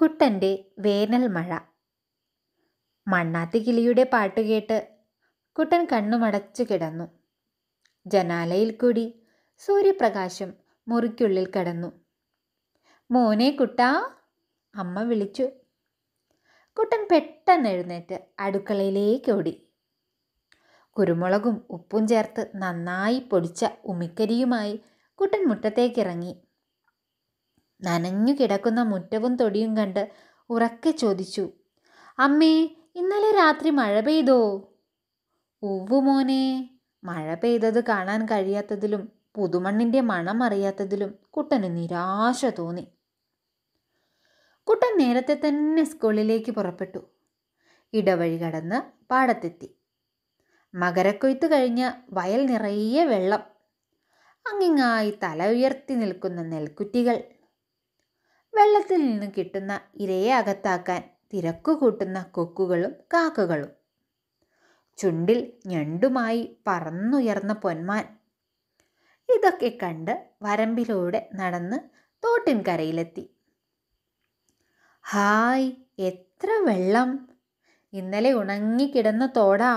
കുട്ടൻ്റെ വേനൽ മഴ മണ്ണാത്തി കിളിയുടെ പാട്ട് കേട്ട് കുട്ടൻ കണ്ണുമടച്ചു കിടന്നു ജനാലയിൽ കൂടി സൂര്യപ്രകാശം മുറിക്കുള്ളിൽ കടന്നു മോനെ കുട്ടാ അമ്മ വിളിച്ചു കുട്ടൻ പെട്ടെന്ന് എഴുന്നേറ്റ് അടുക്കളയിലേക്ക് ഓടി കുരുമുളകും ഉപ്പും ചേർത്ത് നന്നായി പൊടിച്ച ഉമിക്കരിയുമായി കുട്ടൻ മുറ്റത്തേക്കിറങ്ങി നനഞ്ഞു കിടക്കുന്ന മുറ്റവും തൊടിയും കണ്ട് ഉറക്കെ ചോദിച്ചു അമ്മേ ഇന്നലെ രാത്രി മഴ പെയ്തോ ഉവ്വുമോനെ മഴ പെയ്തത് കാണാൻ കഴിയാത്തതിലും പുതുമണ്ണിൻ്റെ മണം അറിയാത്തതിലും കുട്ടന് നിരാശ തോന്നി കുട്ടൻ നേരത്തെ തന്നെ സ്കൂളിലേക്ക് പുറപ്പെട്ടു ഇടവഴി കടന്ന് പാടത്തെത്തി മകരക്കൊയ്ത്ത് കഴിഞ്ഞ് വയൽ നിറയെ വെള്ളം അങ്ങിങ്ങായി തല ഉയർത്തി നിൽക്കുന്ന നെൽക്കുറ്റികൾ വെള്ളത്തിൽ നിന്ന് കിട്ടുന്ന ഇരയെ അകത്താക്കാൻ തിരക്കുകൂട്ടുന്ന കൊക്കുകളും കാക്കകളും ചുണ്ടിൽ ഞണ്ടുമായി പറന്നുയർന്ന പൊന്മാൻ ഇതൊക്കെ കണ്ട് വരമ്പിലൂടെ നടന്ന് തോട്ടിൻകരയിലെത്തി ഹായ് എത്ര വെള്ളം ഇന്നലെ ഉണങ്ങിക്കിടന്ന തോടാ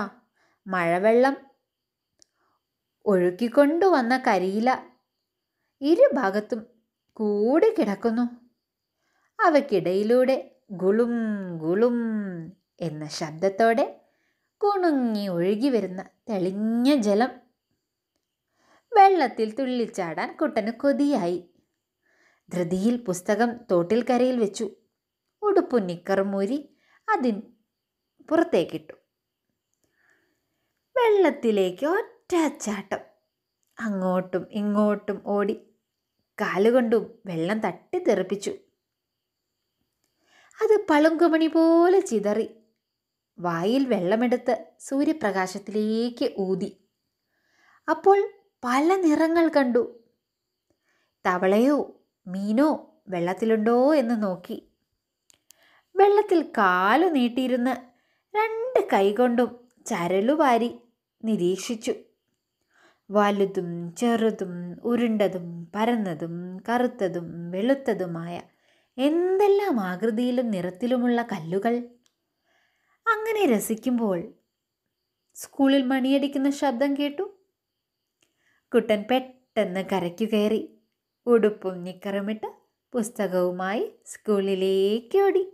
മഴവെള്ളം ഒഴുക്കിക്കൊണ്ടുവന്ന കരിയില ഇരുഭാഗത്തും കൂടി കിടക്കുന്നു അവയ്ക്കിടയിലൂടെ ഗുളും ഗുളും എന്ന ശബ്ദത്തോടെ കുണുങ്ങി ഒഴുകി വരുന്ന തെളിഞ്ഞ ജലം വെള്ളത്തിൽ തുള്ളിച്ചാടാൻ കുട്ടന് കൊതിയായി ധൃതിയിൽ പുസ്തകം തോട്ടിൽ കരയിൽ വെച്ചു ഉടുപ്പു നിക്കറുമൂരി അതിൻ പുറത്തേക്കിട്ടു വെള്ളത്തിലേക്ക് ഒറ്റച്ചാട്ടം അങ്ങോട്ടും ഇങ്ങോട്ടും ഓടി കാലുകൊണ്ടും വെള്ളം തട്ടി തെറിപ്പിച്ചു അത് പളുങ്കുമണി പോലെ ചിതറി വായിൽ വെള്ളമെടുത്ത് സൂര്യപ്രകാശത്തിലേക്ക് ഊതി അപ്പോൾ പല നിറങ്ങൾ കണ്ടു തവളയോ മീനോ വെള്ളത്തിലുണ്ടോ എന്ന് നോക്കി വെള്ളത്തിൽ കാലു നീട്ടിയിരുന്ന് രണ്ട് കൈകൊണ്ടും ചരലുവാരി നിരീക്ഷിച്ചു വലുതും ചെറുതും ഉരുണ്ടതും പരന്നതും കറുത്തതും വെളുത്തതുമായ എന്തെല്ലാം ആകൃതിയിലും നിറത്തിലുമുള്ള കല്ലുകൾ അങ്ങനെ രസിക്കുമ്പോൾ സ്കൂളിൽ മണിയടിക്കുന്ന ശബ്ദം കേട്ടു കുട്ടൻ പെട്ടെന്ന് കരയ്ക്കു കയറി ഉടുപ്പും നിക്കറുമിട്ട് പുസ്തകവുമായി സ്കൂളിലേക്ക് ഓടി